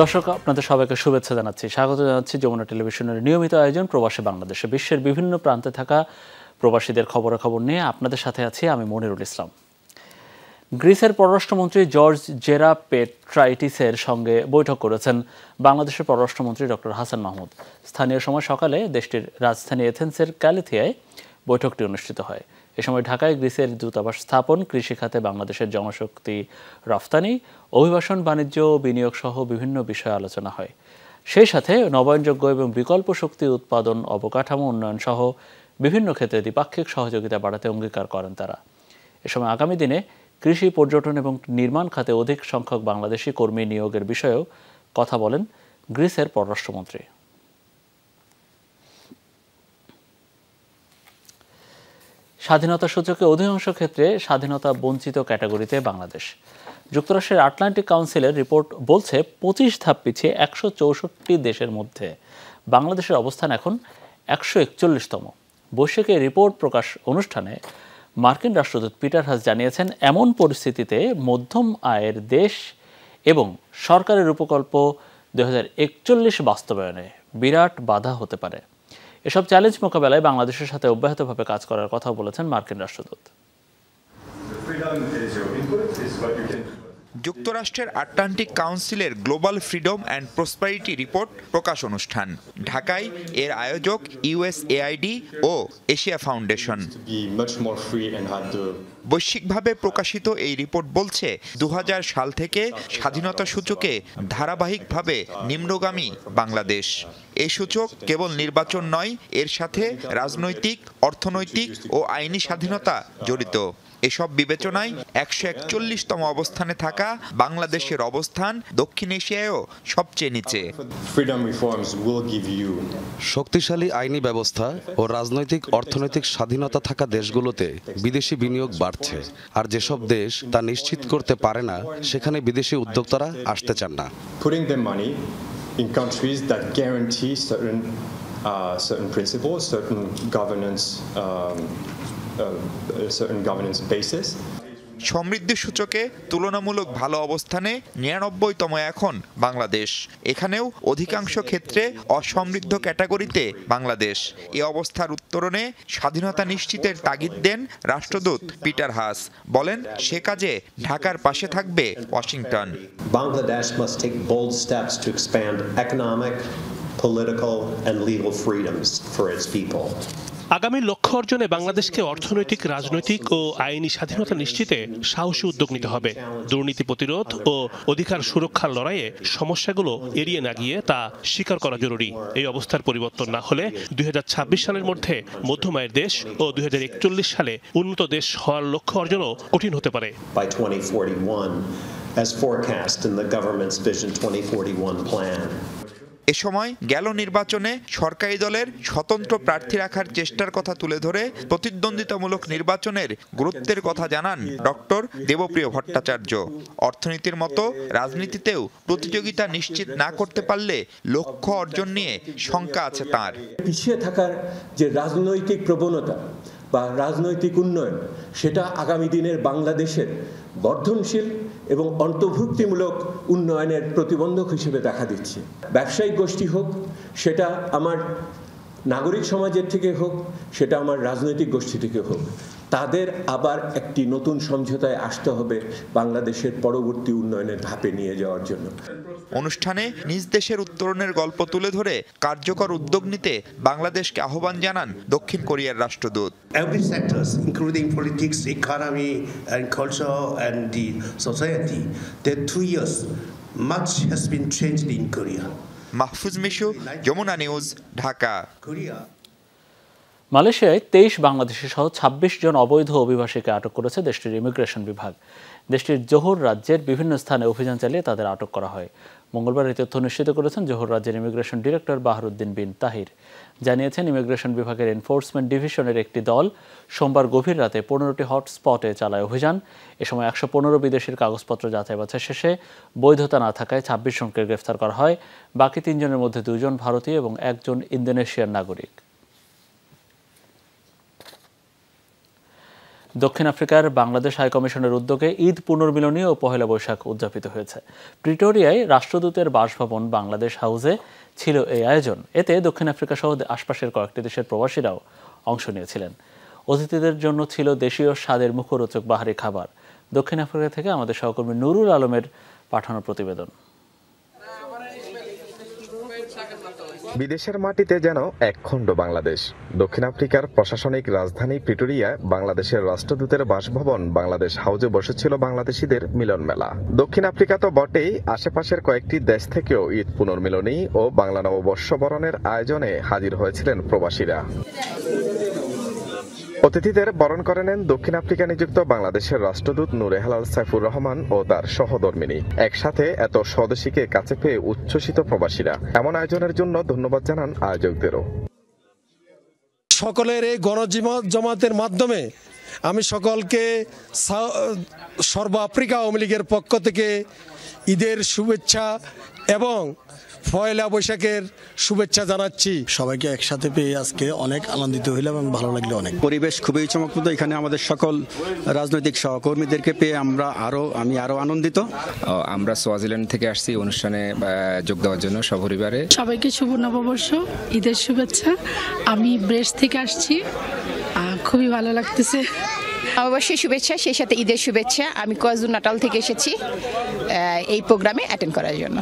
দর্শক আপনাদের সবাইকে শুভেচ্ছা জানাচ্ছি স্বাগত জানাচ্ছি যমুনা টেলিভিশনের নিয়মিত আয়োজন প্রবাসী বাংলাদেশে বিশ্বের বিভিন্ন প্রান্তে থাকা প্রবাসীদের খবরাখবর নিয়ে আপনাদের সাথে আছি আমি মনিরুল ইসলাম গ্রিসের পররাষ্ট্রমন্ত্রী জর্জ জেরা পেট্রাইটিসের সঙ্গে বৈঠক করেছেন বাংলাদেশের পররাষ্ট্রমন্ত্রী ডক্টর হাসান মাহমুদ স্থানীয় সময় সকালে দেশটির রাজধানী এথেন্সের ক্যালিথিয়ায় বৈঠকটি অনুষ্ঠিত হয় এ সময় ঢাকায় গ্রিসের দূতাবাস স্থাপন কৃষি খাতে বাংলাদেশের জনশক্তি রফতানি অভিবাসন বাণিজ্য বিনিয়োগ সহ বিভিন্ন বিষয়ে আলোচনা হয় সেই সাথে নবায়নযোগ্য এবং বিকল্প শক্তি উৎপাদন অবকাঠামো উন্নয়ন সহ বিভিন্ন ক্ষেত্রে দ্বিপাক্ষিক সহযোগিতা বাড়াতে অঙ্গীকার করেন তারা এ সময় আগামী দিনে কৃষি পর্যটন এবং নির্মাণ খাতে অধিক সংখ্যক বাংলাদেশি কর্মী নিয়োগের বিষয়েও কথা বলেন গ্রিসের পররাষ্ট্রমন্ত্রী স্বাধীনতা সূচকে অধিকাংশ ক্ষেত্রে স্বাধীনতা বঞ্চিত ক্যাটাগরিতে বাংলাদেশ যুক্তরাষ্ট্রের আটলান্টিক কাউন্সিলের রিপোর্ট বলছে পঁচিশ ধাপ পিছিয়ে একশো চৌষট্টি দেশের মধ্যে বাংলাদেশের অবস্থান এখন একশো একচল্লিশতম বৈশ্বিক রিপোর্ট প্রকাশ অনুষ্ঠানে মার্কিন রাষ্ট্রদূত পিটার হাস জানিয়েছেন এমন পরিস্থিতিতে মধ্যম আয়ের দেশ এবং সরকারের উপকল্প দু বাস্তবায়নে বিরাট বাধা হতে পারে এসব চ্যালেঞ্জ মোকাবেলায় বাংলাদেশের সাথে অব্যাহতভাবে কাজ করার কথাও বলেছেন মার্কিন রাষ্ট্রদূত যুক্তরাষ্ট্রের আটলান্টিক কাউন্সিলের global freedom and prosperity report প্রকাশ অনুষ্ঠান ঢাকায় এর আয়োজক ইউএস এআইডি ও এশিয়া ফাউন্ডেশন বৈশ্বিকভাবে প্রকাশিত এই রিপোর্ট বলছে দু সাল থেকে স্বাধীনতা সূচকে ধারাবাহিকভাবে নিম্নগামী বাংলাদেশ এ সূচক কেবল নির্বাচন নয় এর সাথে রাজনৈতিক অর্থনৈতিক ও আইনি স্বাধীনতা জড়িত এসব বিবেচনায় একশো একচল্লিশতম অবস্থানে থাকা বাংলাদেশের অবস্থান দক্ষিণ এশিয়ায়ও সবচেয়ে নিচে শক্তিশালী আইনি ব্যবস্থা ও রাজনৈতিক অর্থনৈতিক স্বাধীনতা থাকা দেশগুলোতে বিদেশি বিনিয়োগ বাড়ছে আর যেসব দেশ তা নিশ্চিত করতে পারে না সেখানে বিদেশি উদ্যোক্তারা আসতে চান না in countries that guarantee certain uh, certain principles, certain governance, um, uh, certain governance basis. সমৃদ্ধি সূচকে তুলনামূলক ভালো অবস্থানে নিরানব্বইতম এখন বাংলাদেশ এখানেও অধিকাংশ ক্ষেত্রে অসমৃদ্ধ ক্যাটাগরিতে বাংলাদেশ এ অবস্থার উত্তরণে স্বাধীনতা নিশ্চিতের তাগিদ দেন রাষ্ট্রদূত পিটার হাস বলেন সে কাজে ঢাকার পাশে থাকবে Washington Bangladesh must take bold steps to আগামী লক্ষ্য অর্জনে বাংলাদেশকে অর্থনৈতিক রাজনৈতিক ও আইনি স্বাধীনতা নিশ্চিতে সাহসী উদ্যোগ নিতে হবে দুর্নীতি প্রতিরোধ ও অধিকার সুরক্ষার লড়াইয়ে সমস্যাগুলো এড়িয়ে না গিয়ে তা স্বীকার করা জরুরি এই অবস্থার পরিবর্তন না হলে দুই সালের মধ্যে মধ্যমায়ের দেশ ও দুই সালে উন্নত দেশ হওয়ার লক্ষ্য অর্জনও কঠিন হতে পারে as forecast in the government's Vision 2041 plan. এ সময় গেল নির্বাচনে সরকারি দলের স্বতন্ত্র প্রার্থী রাখার চেষ্টার কথা তুলে ধরে প্রতিদ্বন্দ্বিতামূলক নির্বাচনের গুরুত্বের কথা জানান ডক্টর দেবপ্রিয় ভট্টাচার্য অর্থনীতির মতো রাজনীতিতেও প্রতিযোগিতা নিশ্চিত না করতে পারলে লক্ষ্য অর্জন নিয়ে শঙ্কা আছে তার পিছিয়ে থাকার যে রাজনৈতিক প্রবণতা বা রাজনৈতিক উন্নয়ন সেটা আগামী দিনের বাংলাদেশের বর্ধনশীল এবং অন্তর্ভুক্তিমূলক উন্নয়নের প্রতিবন্ধক হিসেবে দেখা দিচ্ছে ব্যবসায়িক গোষ্ঠী হোক সেটা আমার নাগরিক সমাজের থেকে হোক সেটা আমার রাজনৈতিক গোষ্ঠী থেকে হোক তাদের আবার একটি নতুন সমঝোতায় আসতে হবে বাংলাদেশের পরবর্তী উন্নয়নের ধাপে নিয়ে যাওয়ার জন্য অনুষ্ঠানে নিজ দেশের উত্তরণের গল্প তুলে ধরে কার্যকর উদ্যোগ নিতে বাংলাদেশকে আহ্বান জানান দক্ষিণ কোরিয়ার রাষ্ট্রদূত Every sectors, including politics, economy, and culture, and the society, the two years, much has been changed in Korea. Mahfuz Mishu Jamuna news Dhaka Korea মালয়েশিয়ায় তেইশ বাংলাদেশি সহ ছাব্বিশ জন অবৈধ অভিবাসীকে আটক করেছে দেশটির ইমিগ্রেশন বিভাগ দেশটির জোহর রাজ্যের বিভিন্ন স্থানে অভিযান চালিয়ে তাদের আটক করা হয় মঙ্গলবার এই তথ্য নিশ্চিত করেছেন জোহর রাজ্যের immigration director Bahruddin bin Tahir জানিয়েছেন ইমিগ্রেশন বিভাগের এনফোর্সমেন্ট ডিভিশনের একটি দল সোমবার গভীর রাতে পনেরোটি হটস্পটে চালায় অভিযান এ সময় একশো পনেরো বিদেশির কাগজপত্র যাচাই বাছাই শেষে বৈধতা না থাকায় ছাব্বিশ জনকে গ্রেফতার করা হয় বাকি তিনজনের মধ্যে দুজন ভারতীয় এবং একজন ইন্দোনেশিয়ার নাগরিক দক্ষিণ আফ্রিকার বাংলাদেশ হাইকমিশনের উদ্যোগে ঈদ পুনর্মিলনী ও পহেলা বৈশাখ উদযাপিত হয়েছে প্রিটোরিয়ায় রাষ্ট্রদূতের বাসভবন বাংলাদেশ হাউসে ছিল এই আয়োজন এতে দক্ষিণ আফ্রিকা সহ আশপাশের কয়েকটি দেশের প্রবাসীরাও অংশ নিয়েছিলেন অতিথিদের জন্য ছিল দেশীয় স্বাদের মুখরোচক বাহারি খাবার দক্ষিণ আফ্রিকা থেকে আমাদের সহকর্মী নুরুল আলমের পাঠানো প্রতিবেদন বিদেশের মাটিতে যেন একখণ্ড বাংলাদেশ দক্ষিণ আফ্রিকার প্রশাসনিক রাজধানী প্রিটোরিয়ায় বাংলাদেশের রাষ্ট্রদূতের বাসভবন বাংলাদেশ হাউজে বসেছিল বাংলাদেশিদের মিলন মেলা দক্ষিণ আফ্রিকা তো বটেই আশেপাশের কয়েকটি দেশ থেকেও ঈদ পুনর্মিলনী ও বাংলা নববর্ষ বরণের আয়োজনে হাজির হয়েছিলেন প্রবাসীরা অতিথিদের বরণ করে নেন দক্ষিণ আফ্রিকা নিযুক্ত বাংলাদেশের রাষ্ট্রদূত নূরে হালাল সাইফুর রহমান ও তার সহধর্মিনী একসাথে এত স্বদেশীকে কাছে পেয়ে উচ্ছ্বসিত প্রবাসীরা এমন আয়োজনের জন্য ধন্যবাদ জানান আয়োজকদেরও সকলের এই গণজীব জমাতের মাধ্যমে আমি সকলকে সর্ব আফ্রিকা আওয়ামী লীগের পক্ষ থেকে ঈদের শুভেচ্ছা এবং পয়লা বৈশাখের শুভেচ্ছা জানাচ্ছি সবাইকে একসাথে পেয়ে আজকে অনেক আনন্দিত হইলাম এবং ভালো লাগলো অনেক পরিবেশ খুবই চমকপ্রদ এখানে আমাদের সকল রাজনৈতিক সহকর্মীদেরকে পেয়ে আমরা আরও আমি আরও আনন্দিত আমরা সোয়াজিল্যান্ড থেকে আসছি অনুষ্ঠানে যোগ দেওয়ার জন্য সপরিবারে সবাইকে শুভ নববর্ষ ঈদের শুভেচ্ছা আমি ব্রেস থেকে আসছি খুবই ভালো লাগতেছে অবশ্যই শুভেচ্ছা সেই সাথে ঈদের শুভেচ্ছা আমি কজুর নাটাল থেকে এসেছি এই প্রোগ্রামে অ্যাটেন্ড করার জন্য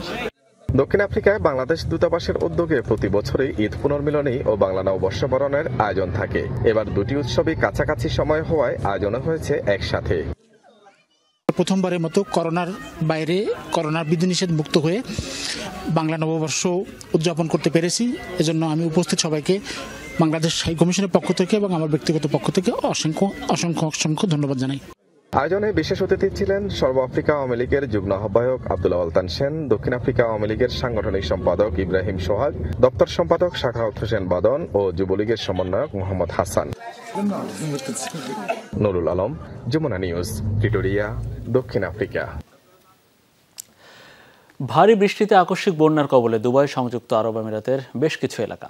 দক্ষিণ আফ্রিকায় বাংলাদেশ দূতাবাসের উদ্যোগে প্রতি বছরই ঈদ পুনর্মিলনী ও বাংলা নববর্ষবরণের আয়োজন থাকে এবার দুটি উৎসবই কাছাকাছি সময় হওয়ায় আয়োজন হয়েছে একসাথে প্রথমবারের মতো করোনার বাইরে করোনার বিধিনিষেধ মুক্ত হয়ে বাংলা নববর্ষ উদযাপন করতে পেরেছি এজন্য আমি উপস্থিত সবাইকে বাংলাদেশ হাইকমিশনের কমিশনের পক্ষ থেকে এবং আমার ব্যক্তিগত পক্ষ থেকে অসংখ্য অসংখ্য অসংখ্য ধন্যবাদ জানাই আয়োজনে বিশেষ অতিথি ছিলেন সর্ব আফ্রিকা আওয়ামী লীগের যুগ্ম আহ্বায়ক আব্দুল আলতান সেন দক্ষিণ আফ্রিকা আওয়ামী লীগের সাংগঠনিক সম্পাদক ইব্রাহিম সোহাগ দপ্তর সম্পাদক শাখাউত হোসেন বাদন ও যুবলীগের সমন্বয়ক মোহাম্মদ হাসান নুরুল আলম যমুনা নিউজ প্রিটোরিয়া দক্ষিণ আফ্রিকা ভারী বৃষ্টিতে আকস্মিক বন্যার কবলে দুবাই সংযুক্ত আরব আমিরাতের বেশ কিছু এলাকা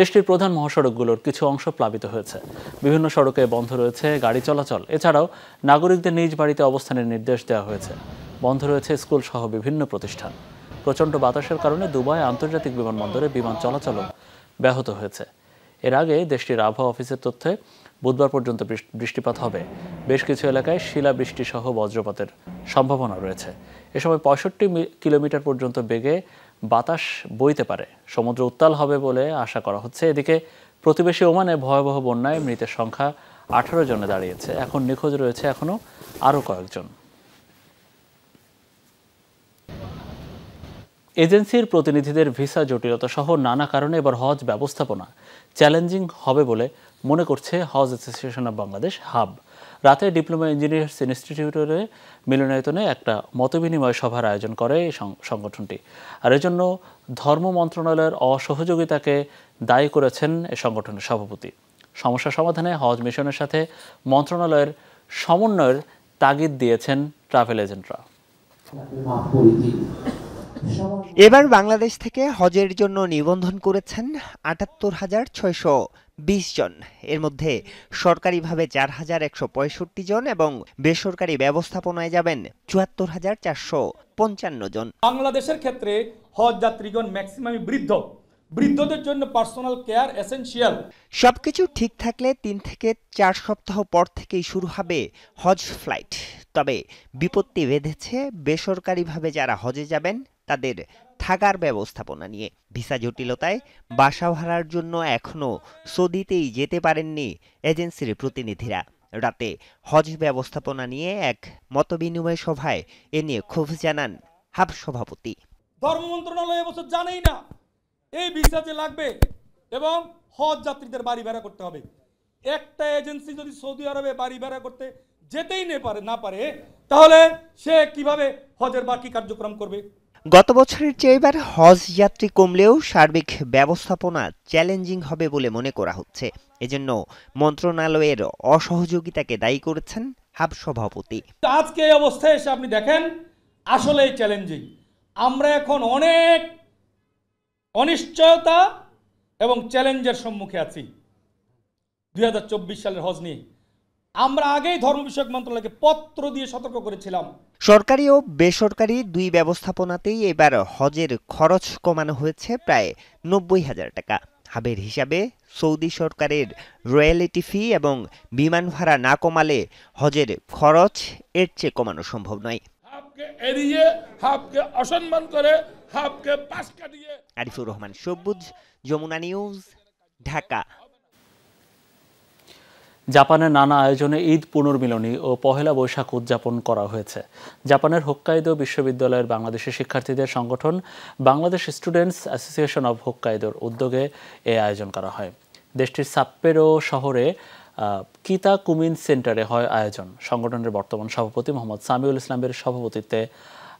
দেশটির প্রধান মহাসড়কগুলোর কিছু অংশ প্লাবিত হয়েছে বিভিন্ন সড়কে বন্ধ রয়েছে গাড়ি চলাচল এছাড়াও নাগরিকদের নিজ বাড়িতে অবস্থানের নির্দেশ দেওয়া হয়েছে বন্ধ রয়েছে স্কুল সহ বিভিন্ন প্রতিষ্ঠান প্রচণ্ড বাতাসের কারণে দুবাই আন্তর্জাতিক বিমানবন্দরে বিমান চলাচলও ব্যাহত হয়েছে এর আগে দেশটির আবহাওয়া অফিসের তথ্যে বুধবার পর্যন্ত বৃষ্টিপাত হবে বেশ কিছু এলাকায় শিলা বৃষ্টি সহ বজ্রপাতের সম্ভাবনা রয়েছে এ সময় পঁয়ষট্টি কিলোমিটার পর্যন্ত বেগে বাতাস বইতে পারে সমুদ্র উত্তাল হবে বলে আশা করা হচ্ছে এদিকে প্রতিবেশী ওমানে ভয়াবহ বন্যায় মৃতের সংখ্যা আঠারো জনে দাঁড়িয়েছে এখন নিখোঁজ রয়েছে এখনও আরও কয়েকজন এজেন্সির প্রতিনিধিদের ভিসা জটিলতা সহ নানা কারণে এবার হজ ব্যবস্থাপনা চ্যালেঞ্জিং হবে বলে মনে করছে Hajj association of Bangladesh HAB রাতে ডিপ্লোমা ইঞ্জিনিয়ার্স ইনস্টিটিউটের মিলনায়তনে একটা মতবিনিময় সভার আয়োজন করে এই সংগঠনটি আর এজন্য ধর্ম মন্ত্রণালয়ের অসহযোগিতাকে দায়ী করেছেন এ সংগঠনের সভাপতি সমস্যা সমাধানে হজ মিশনের সাথে মন্ত্রণালয়ের সমন্বয়ের তাগিদ দিয়েছেন ট্রাভেল এজেন্টরা এবার বাংলাদেশ থেকে হজের জন্য নিবন্ধন করেছেন আটাত্তর হাজার ছয়শো বিশ জন এর মধ্যে সরকারিভাবে চার হাজার একশো পঁয়ষট্টি জন এবং বেসরকারি ব্যবস্থাপনায় যাবেন চুয়াত্তর হাজার চারশো পঞ্চান্ন জন বাংলাদেশের ক্ষেত্রে হজ যাত্রীগণ ম্যাক্সিমামই বৃদ্ধ বৃদ্ধদের জন্য পার্সোনাল কেয়ার এসেনশিয়াল সবকিছু ঠিক থাকলে তিন থেকে চার সপ্তাহ পর থেকেই শুরু হবে হজ ফ্লাইট তবে বিপত্তি বেঁধেছে বেসরকারিভাবে যারা হজে যাবেন তাদের থাকার ব্যবস্থাপনা নিয়ে ভিসা জটিলতায় বাসা ভাড়ার জন্য এখনও সৌদিতেই যেতে পারেননি এজেন্সির প্রতিনিধিরা রাতে হজ ব্যবস্থাপনা নিয়ে এক মতবিনিময় সভায় এ নিয়ে ক্ষোভ জানান হাব সভাপতি ধর্ম মন্ত্রণালয় এবছর জানেই না এই ভিসা যে লাগবে এবং হজ যাত্রীদের বাড়ি ভাড়া করতে হবে একটা এজেন্সি যদি সৌদি আরবে বাড়ি ভাড়া করতে যেতেই না পারে না পারে তাহলে সে কিভাবে হজের বাকি কার্যক্রম করবে গত বছরের চেয়ে এবার হজ যাত্রী কমলেও সার্বিক ব্যবস্থাপনা চ্যালেঞ্জিং হবে বলে মনে করা হচ্ছে এজন্য মন্ত্রণালয়ের অসহযোগিতাকে দায়ী করেছেন হাব সভাপতি আজকে এই অবস্থায় এসে আপনি দেখেন আসলে চ্যালেঞ্জিং আমরা এখন অনেক অনিশ্চয়তা এবং চ্যালেঞ্জের সম্মুখে আছি দুই সালের হজ নিয়ে আমরা আগেই ধর্ম বিষয়ক মন্ত্রণালয়কে পত্র দিয়ে সতর্ক করেছিলাম সরকারি ও বেসরকারি দুই ব্যবস্থাপনাতেই এবার হজের খরচ কমানো হয়েছে প্রায় নব্বই হাজার টাকা হাবের হিসাবে সৌদি সরকারের রয়্যালিটি ফি এবং বিমান ভাড়া না কমালে হজের খরচ এর চেয়ে কমানো সম্ভব নয় হাবকে হাবকে আরিফুর রহমান সবুজ যমুনা নিউজ ঢাকা জাপানের নানা আয়োজনে ঈদ পুনর্মিলনী ও পহেলা বৈশাখ উদযাপন করা হয়েছে জাপানের হোক্কাইদো বিশ্ববিদ্যালয়ের বাংলাদেশের শিক্ষার্থীদের সংগঠন বাংলাদেশ স্টুডেন্টস অ্যাসোসিয়েশন অব হোক্কাইদোর উদ্যোগে এ আয়োজন করা হয় দেশটির সাপ্পেরো শহরে কিতা কুমিন সেন্টারে হয় আয়োজন সংগঠনের বর্তমান সভাপতি মোহাম্মদ সামিউল ইসলামের সভাপতিত্বে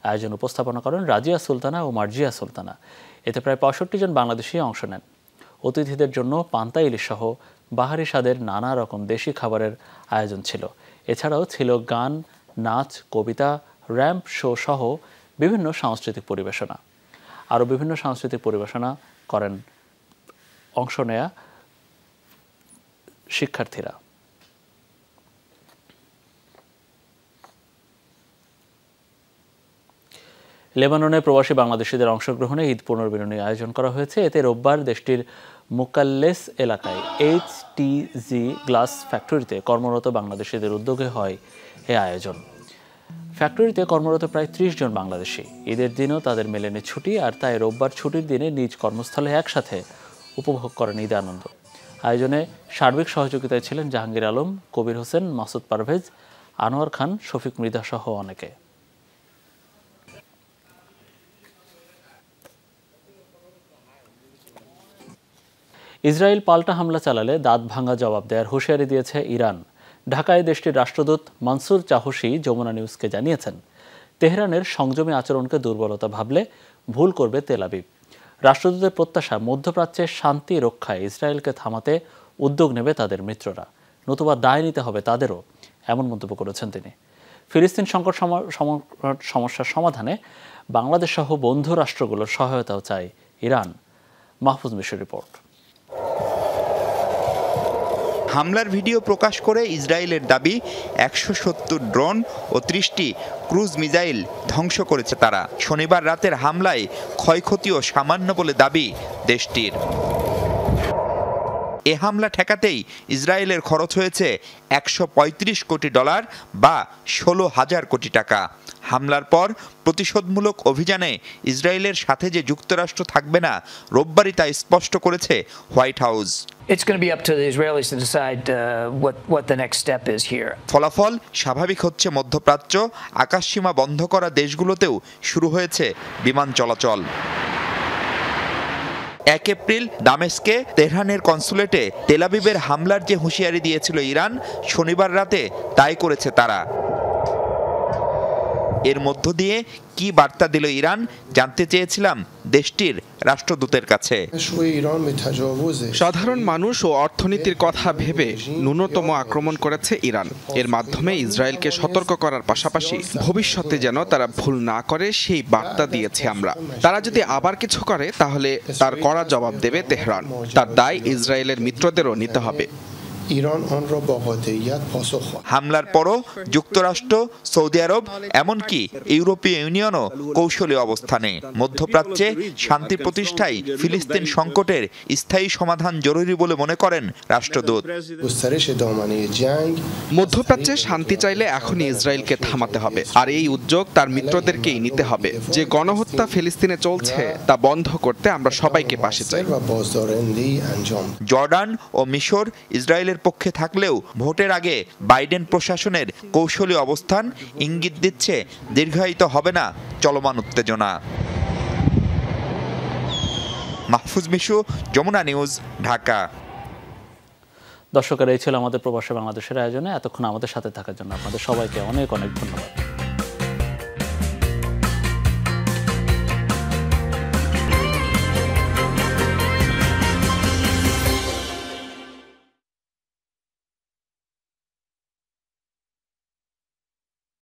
আয়োজন উপস্থাপনা করেন রাজিয়া সুলতানা ও মার্জিয়া সুলতানা এতে প্রায় পঁয়ষট্টি জন বাংলাদেশি অংশ নেন অতিথিদের জন্য পান্তা ইলিশ সহ বাহারি স্বাদের নানা রকম দেশি খাবারের আয়োজন ছিল এছাড়াও ছিল গান নাচ কবিতা র্যাম্প শো সহ বিভিন্ন সাংস্কৃতিক পরিবেশনা আরও বিভিন্ন সাংস্কৃতিক পরিবেশনা করেন অংশ নেয়া শিক্ষার্থীরা লেবাননে প্রবাসী বাংলাদেশিদের অংশগ্রহণে ঈদ পুনর্বিনী আয়োজন করা হয়েছে এতে রোববার দেশটির মোকাল্লেস এলাকায় এইচ টিজি গ্লাস ফ্যাক্টরিতে কর্মরত বাংলাদেশিদের উদ্যোগে হয় এ আয়োজন ফ্যাক্টরিতে কর্মরত প্রায় ত্রিশ জন বাংলাদেশি ঈদের দিনও তাদের মেলেনে ছুটি আর তাই রোববার ছুটির দিনে নিজ কর্মস্থলে একসাথে উপভোগ করেন ঈদ আনন্দ আয়োজনে সার্বিক সহযোগিতায় ছিলেন জাহাঙ্গীর আলম কবির হোসেন মাসুদ পারভেজ আনোয়ার খান শফিক মৃধাসহ অনেকে ইসরায়েল পাল্টা হামলা চালালে দাঁত ভাঙা জবাব দেওয়ার হুঁশিয়ারি দিয়েছে ইরান ঢাকায় দেশটির রাষ্ট্রদূত মানসুর চাহসি যমুনা নিউজকে জানিয়েছেন তেহরানের সংযমী আচরণকে দুর্বলতা ভাবলে ভুল করবে তেলাবিব রাষ্ট্রদূতের প্রত্যাশা মধ্যপ্রাচ্যে শান্তি রক্ষায় ইসরায়েলকে থামাতে উদ্যোগ নেবে তাদের মিত্ররা নতুবা দায় নিতে হবে তাদেরও এমন মন্তব্য করেছেন তিনি ফিলিস্তিন সংকট সমস্যার সমাধানে বাংলাদেশ সহ বন্ধু রাষ্ট্রগুলোর সহায়তাও চায় ইরান মাহফুজ মিশর রিপোর্ট হামলার ভিডিও প্রকাশ করে ইসরায়েলের দাবি একশো সত্তর ড্রোন ও ত্রিশটি ক্রুজ মিসাইল ধ্বংস করেছে তারা শনিবার রাতের হামলায় ক্ষয়ক্ষতিও সামান্য বলে দাবি দেশটির এ হামলা ঠেকাতেই ইসরায়েলের খরচ হয়েছে একশো কোটি ডলার বা ষোলো হাজার কোটি টাকা হামলার পর প্রতিশোধমূলক অভিযানে ইসরায়েলের সাথে যে যুক্তরাষ্ট্র থাকবে না রোববারই তা স্পষ্ট করেছে হোয়াইট হাউস ফলাফল স্বাভাবিক হচ্ছে মধ্যপ্রাচ্য আকাশসীমা বন্ধ করা দেশগুলোতেও শুরু হয়েছে বিমান চলাচল এক এপ্রিল দামেস্কে তেহরানের কনসুলেটে তেলাবিবের হামলার যে হুঁশিয়ারি দিয়েছিল ইরান শনিবার রাতে তাই করেছে তারা এর মধ্য দিয়ে কি বার্তা দিল ইরান জানতে চেয়েছিলাম দেশটির রাষ্ট্রদূতের কাছে সাধারণ মানুষ ও অর্থনীতির কথা ভেবে ন্যূনতম আক্রমণ করেছে ইরান এর মাধ্যমে ইসরায়েলকে সতর্ক করার পাশাপাশি ভবিষ্যতে যেন তারা ভুল না করে সেই বার্তা দিয়েছে আমরা তারা যদি আবার কিছু করে তাহলে তার কড়া জবাব দেবে তেহরান তার দায় ইসরায়েলের মিত্রদেরও নিতে হবে ইরান পাসখ হামলার পরও যুক্তরাষ্ট্র সৌদি আরব এমন কি ইউরোপীয় ইউনিয়নও কৌশলী অবস্থানে মধ্যপ্রাচ্যে শান্তি প্রতিষ্ঠায় ফিলিস্তিন সংকটের স্থায়ী সমাধান জরুরি বলে মনে করেন রাষ্ট্রদূত মধ্যপ্রাচ্যে শান্তি চাইলে এখনই ইসরায়েলকে থামাতে হবে আর এই উদ্যোগ তার মিত্রদেরকেই নিতে হবে যে গণহত্যা ফিলিস্তিনে চলছে তা বন্ধ করতে আমরা সবাইকে পাশে চাই জর্ডান ও মিশর ইসরায়েলের ট্রাম্পের পক্ষে থাকলেও ভোটের আগে বাইডেন প্রশাসনের কৌশলী অবস্থান ইঙ্গিত দিচ্ছে দীর্ঘায়িত হবে না চলমান উত্তেজনা মাহফুজ মিশু যমুনা নিউজ ঢাকা দর্শকের এই ছিল আমাদের প্রবাসী বাংলাদেশের আয়োজনে এতক্ষণ আমাদের সাথে থাকার জন্য আপনাদের সবাইকে অনেক অনেক ধন্যবাদ